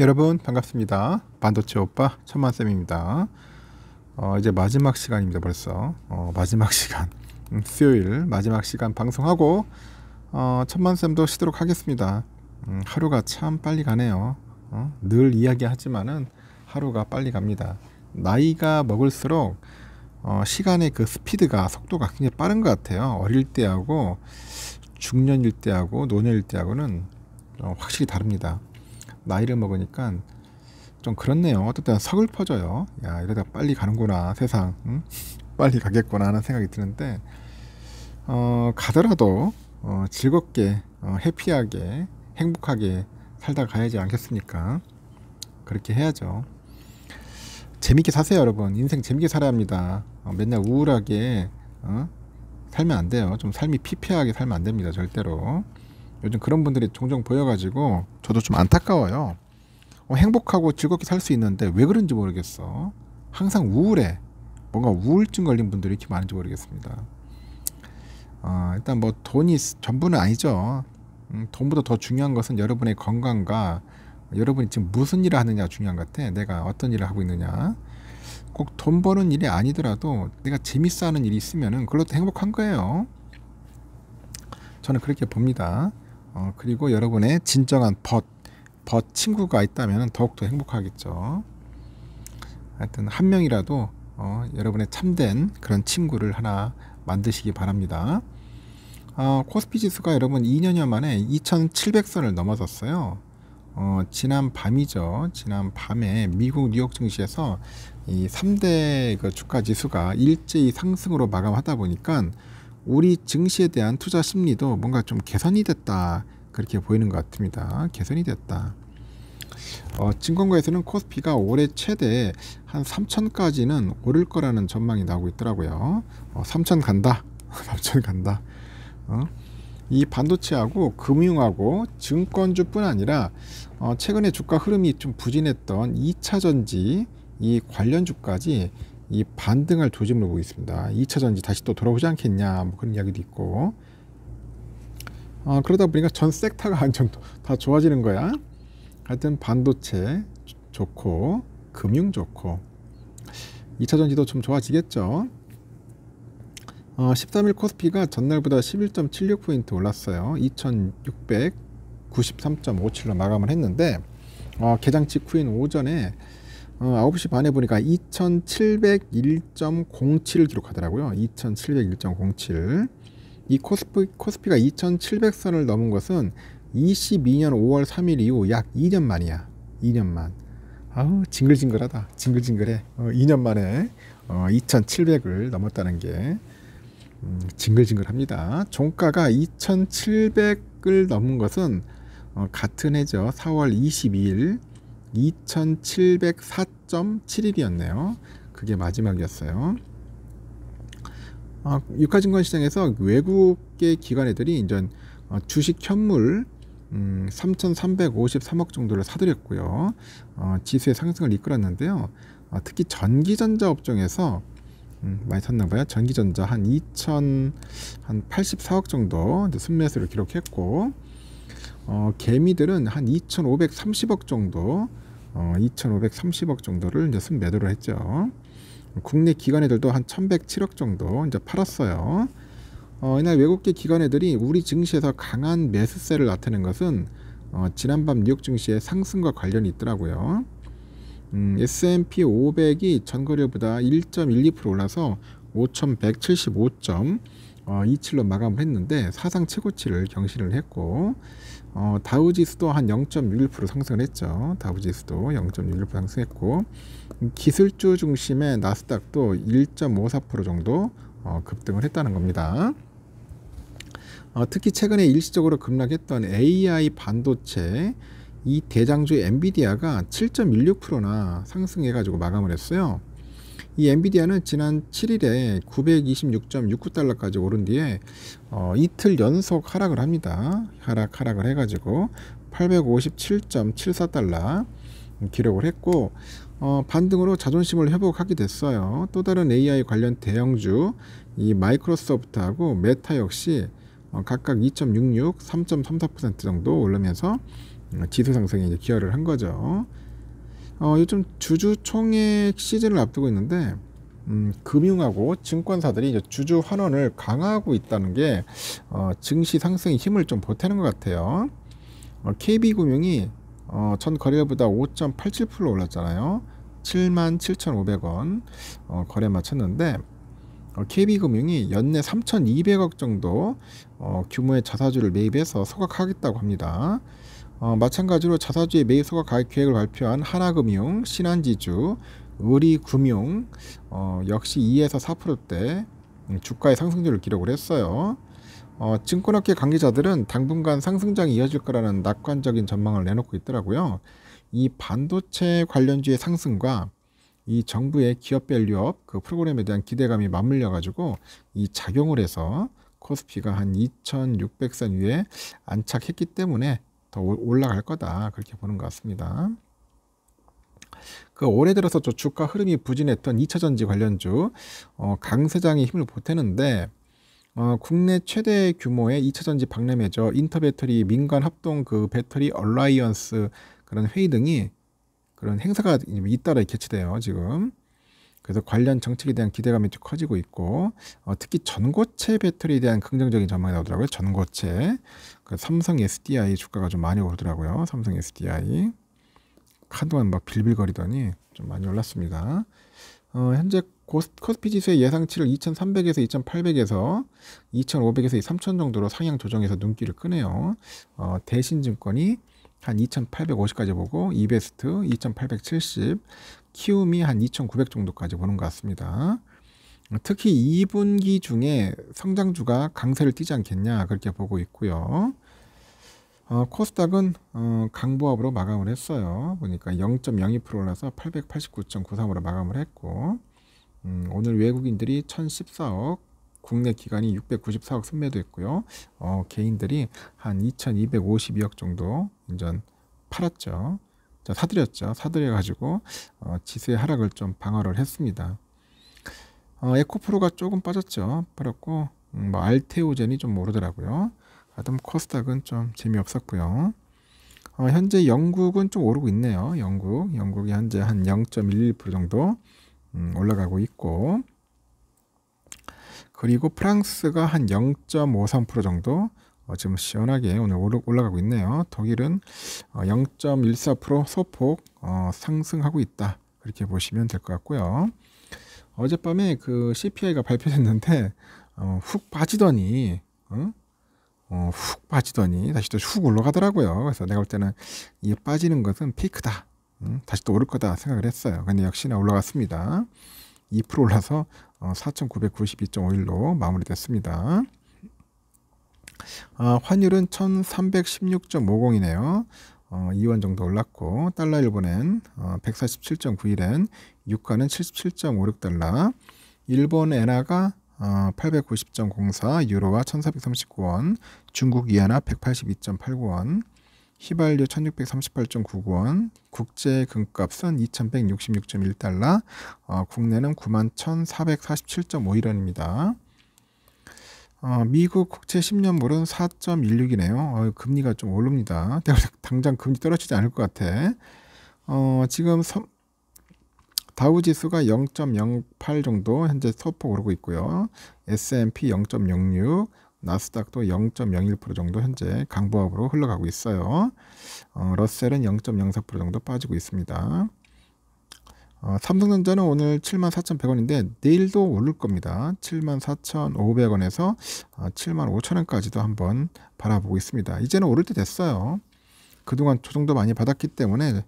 여러분 반갑습니다. 반도체 오빠 천만쌤입니다. 어, 이제 마지막 시간입니다. 벌써 어, 마지막 시간 음, 수요일 마지막 시간 방송하고 어, 천만쌤도 쉬도록 하겠습니다. 음, 하루가 참 빨리 가네요. 어? 늘 이야기하지만은 하루가 빨리 갑니다. 나이가 먹을수록 어, 시간의 그 스피드가 속도가 굉장히 빠른 것 같아요. 어릴 때하고 중년일 때하고 노년일 때하고는 어, 확실히 다릅니다. 나이를 먹으니까 좀 그렇네요. 어쨌든 서글퍼져요. 야 이러다 빨리 가는구나 세상. 응? 빨리 가겠구나 하는 생각이 드는데 어, 가더라도 어, 즐겁게 어, 해피하게 행복하게 살다 가야지 않겠습니까? 그렇게 해야죠. 재밌게 사세요 여러분. 인생 재밌게 살아야 합니다. 어, 맨날 우울하게 어? 살면 안 돼요. 좀 삶이 피폐하게 살면 안 됩니다. 절대로. 요즘 그런 분들이 종종 보여가지고 저도 좀 안타까워요. 어, 행복하고 즐겁게 살 수 있는데 왜 그런지 모르겠어. 항상 우울해. 뭔가 우울증 걸린 분들이 이렇게 많은지 모르겠습니다. 어, 일단 뭐 돈이 전부는 아니죠. 음, 돈보다 더 중요한 것은 여러분의 건강과 여러분이 지금 무슨 일을 하느냐 중요한 것 같아. 내가 어떤 일을 하고 있느냐. 꼭 돈 버는 일이 아니더라도 내가 재밌어 하는 일이 있으면은 그걸로 행복한 거예요. 저는 그렇게 봅니다. 어, 그리고 여러분의 진정한 벗, 벗 친구가 있다면 더욱더 행복하겠죠. 하여튼 한 명이라도 어, 여러분의 참된 그런 친구를 하나 만드시기 바랍니다. 어, 코스피 지수가 여러분 2년여 만에 2,700선을 넘어섰어요. 어, 지난 밤이죠. 지난 밤에 미국 뉴욕 증시에서 이 3대 그 주가 지수가 일제히 상승으로 마감하다 보니까 우리 증시에 대한 투자 심리도 뭔가 좀 개선이 됐다 그렇게 보이는 것 같습니다. 개선이 됐다. 어, 증권가에서는 코스피가 올해 최대 한 3천까지는 오를 거라는 전망이 나오고 있더라고요. 어, 3천 간다. 3천 간다. 어? 이 반도체하고 금융하고 증권주뿐 아니라 어, 최근에 주가 흐름이 좀 부진했던 2차전지 이 관련주까지 이 반등할 조짐을 보고있습니다 2차 전지 다시 또 돌아오지 않겠냐 뭐 그런 이야기도 있고 아, 그러다 보니까 전 섹터가 완전 다 좋아지는 거야. 하여튼 반도체 좋고 금융 좋고 2차 전지도 좀 좋아지겠죠. 어, 13일 코스피가 전날보다 11.76포인트 올랐어요. 2693.57로 마감을 했는데 어, 개장 직후인 오전에 어, 9시 반에 보니까 2701.07을 기록하더라고요. 2701.07. 이 코스피, 코스피가 2700선을 넘은 것은 22년 5월 3일 이후 약 2년 만이야. 2년 만. 아우, 징글징글하다. 징글징글해. 어, 2년 만에 어, 2700을 넘었다는 게 음, 징글징글합니다. 종가가 2700을 넘은 것은 어, 같은 해죠. 4월 22일 2704.71이었네요. 그게 마지막이었어요. 아, 유가증권 시장에서 외국계 기관애들이 이제 어, 주식 현물 음, 3,353억 정도를 사들였고요. 어, 지수의 상승을 이끌었는데요. 어, 특히 전기전자 업종에서 음, 많이 샀나봐요. 전기전자 한 2,084억 정도 순매수를 기록했고 어, 개미들은 한 2,530억 정도, 어, 2,530억 정도를 이제 순매도를 했죠. 국내 기관애들도 한 1,107억 정도 이제 팔았어요. 어, 이날 외국계 기관애들이 우리 증시에서 강한 매수세를 나타낸 것은 어, 지난밤 뉴욕 증시의 상승과 관련이 있더라고요. 음, S&P 500이 전거래보다 1.12% 올라서 5,175점, 어, 2칠로 마감을 했는데 사상 최고치를 경신을 했고 어, 다우지수도 한 0.61% 상승을 했죠. 다우지수도 0.61% 상승했고 기술주 중심의 나스닥도 1.54% 정도 어, 급등을 했다는 겁니다. 어, 특히 최근에 일시적으로 급락했던 AI 반도체 이 대장주 엔비디아가 7.16%나 상승해가지고 마감을 했어요. 이 엔비디아는 지난 7일에 926.69달러까지 오른 뒤에 어, 이틀 연속 하락을 합니다. 하락 하락을 해가지고 857.74달러 기록을 했고 어, 반등으로 자존심을 회복하게 됐어요. 또 다른 AI 관련 대형주 이 마이크로소프트하고 메타 역시 어, 각각 2.66, 3.34% 정도 오르면서 어, 지수 상승에 이제 기여를 한 거죠. 어, 요즘 주주총액 시즌을 앞두고 있는데 음, 금융하고 증권사들이 이제 주주 환원을 강화하고 있다는 게 어, 증시 상승에 힘을 좀 보태는 것 같아요. 어, KB금융이 어, 전 거래보다 가5.87% 올랐잖아요. 77,500원 어, 거래 마쳤는데 어, KB금융이 연내 3,200억 정도 어, 규모의 자사주를 매입해서 소각하겠다고 합니다. 어, 마찬가지로 자사주의 매입소가 가입 계획을 발표한 하나금융, 신한지주, 의리금융 어, 역시 2에서 4%대 주가의 상승률을 기록을 했어요. 어, 증권업계 관계자들은 당분간 상승장이 이어질 거라는 낙관적인 전망을 내놓고 있더라고요. 이 반도체 관련주의 상승과 이 정부의 기업 밸류업 그 프로그램에 대한 기대감이 맞물려 가지고 이 작용을 해서 코스피가 한 2,600선 위에 안착했기 때문에 더 올라갈 거다 그렇게 보는 것 같습니다. 그 올해 들어서 저축과 흐름이 부진했던 2차전지 관련주 어, 강세장이 힘을 보태는데 어, 국내 최대 규모의 2차전지 박람회죠 인터배터리 민간 합동 그 배터리 얼라이언스 그런 회의 등이 그런 행사가 잇따라 개최돼요 지금 그래서 관련 정책에 대한 기대감이 좀 커지고 있고 어, 특히 전고체 배터리에 대한 긍정적인 전망이 나오더라고요. 전고체 그 삼성 SDI 주가가 좀 많이 오르더라고요. 삼성 SDI 한동안 막 빌빌거리더니 좀 많이 올랐습니다. 어, 현재 코스피 지수의 예상치를 2,300에서 2,800에서 2,500에서 3,000 정도로 상향 조정해서 눈길을 끄네요. 어, 대신증권이 한 2,850까지 보고 이베스트 2,870 키움이 한 2,900 정도까지 보는 것 같습니다. 특히 2분기 중에 성장주가 강세를 띠지 않겠냐 그렇게 보고 있고요. 어, 코스닥은 어, 강보합으로 마감을 했어요. 보니까 0.02% 올라서 889.93으로 마감을 했고 음, 오늘 외국인들이 1,014억 국내 기관이 694억 순매도했고요. 어, 개인들이 한 2,252억 정도 인전 팔았죠. 사들였죠. 사들여가지고 어, 지수의 하락을 좀 방어를 했습니다. 어, 에코프로가 조금 빠졌죠. 빠졌고 음, 뭐 알테오젠이 좀 모르더라고요. 아담 코스닥은 좀 재미없었고요. 어, 현재 영국은 좀 오르고 있네요. 영국, 영국이 현재 한 0.11% 정도 음, 올라가고 있고 그리고 프랑스가 한 0.53% 정도 어, 지금 시원하게 오늘 올라가고 있네요. 독일은 0.14% 어, 소폭 어, 상승하고 있다. 그렇게 보시면 될 것 같고요. 어젯밤에 그 CPI가 발표됐는데 어, 훅 빠지더니 응? 어, 훅 빠지더니 다시 또 훅 올라가더라고요. 그래서 내가 볼 때는 이 빠지는 것은 피크다. 음, 다시 또 오를 거다 생각을 했어요. 근데 역시나 올라갔습니다. 2% 올라서 어, 4,992.51로 마무리됐습니다. 아, 환율은 1316.50이네요. 어, 2원 정도 올랐고 달러 일본엔 어, 147.91엔 유가는 77.56달러 일본 엔화가 어, 890.04 유로와 1439원 중국 이하나 182.89원 휘발유 1638.99원 국제 금값은 2166.1달러 어, 국내는 91,447.51원입니다. 어, 미국 국채 10년물은 4.16이네요. 어, 금리가 좀 오릅니다. 당장 금리 떨어지지 않을 것 같아. 어, 지금 섬, 다우 지수가 0.08 정도 현재 소폭 오르고 있고요. S&P 0.06, 나스닥도 0.01% 정도 현재 강보합으로 흘러가고 있어요. 어, 러셀은 0.04% 정도 빠지고 있습니다. 어, 3등전자는 오늘 74,100원인데 내일도 오를 겁니다. 74,500원에서 어, 75,000원까지도 한번 바라보고 있습니다. 이제는 오를 때 됐어요. 그동안 조정도 많이 받았기 때문에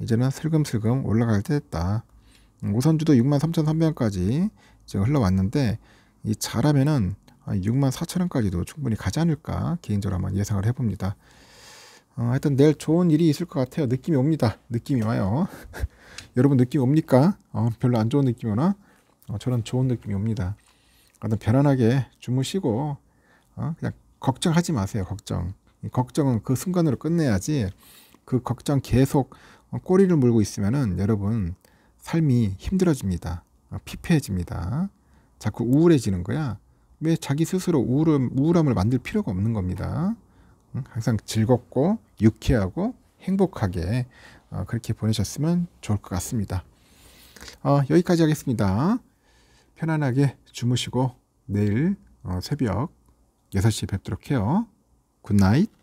이제는 슬금슬금 올라갈 때 됐다. 음, 우선주도 63,300원까지 지금 흘러왔는데 이 잘하면은 64,000원까지도 아, 충분히 가지 않을까 개인적으로 한번 예상을 해봅니다. 어, 하여튼 내일 좋은 일이 있을 것 같아요. 느낌이 옵니다. 느낌이 와요. 여러분 느낌 이 옵니까? 어, 별로 안 좋은 느낌이 오나? 어, 저는 좋은 느낌이 옵니다. 어떤 편안하게 주무시고 어? 그냥 걱정하지 마세요. 걱정. 걱정은 그 순간으로 끝내야지 그 걱정 계속 어, 꼬리를 물고 있으면은 여러분 삶이 힘들어집니다. 어, 피폐해집니다. 자꾸 우울해지는 거야. 왜 자기 스스로 우울 우울함을 만들 필요가 없는 겁니다. 항상 즐겁고 유쾌하고 행복하게 어, 그렇게 보내셨으면 좋을 것 같습니다. 어, 여기까지 하겠습니다. 편안하게 주무시고 내일 어, 새벽 6시에 뵙도록 해요. 굿나잇.